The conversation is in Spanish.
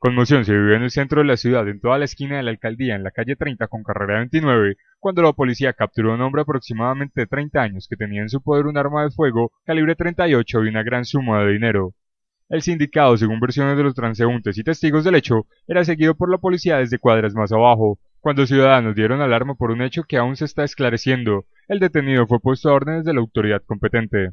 Conmoción se vivió en el centro de la ciudad, en toda la esquina de la alcaldía, en la calle 30 con carrera 29, cuando la policía capturó a un hombre aproximadamente de 30 años que tenía en su poder un arma de fuego calibre 38 y una gran suma de dinero. El sindicado, según versiones de los transeúntes y testigos del hecho, era seguido por la policía desde cuadras más abajo, cuando ciudadanos dieron alarma por un hecho que aún se está esclareciendo. El detenido fue puesto a órdenes de la autoridad competente.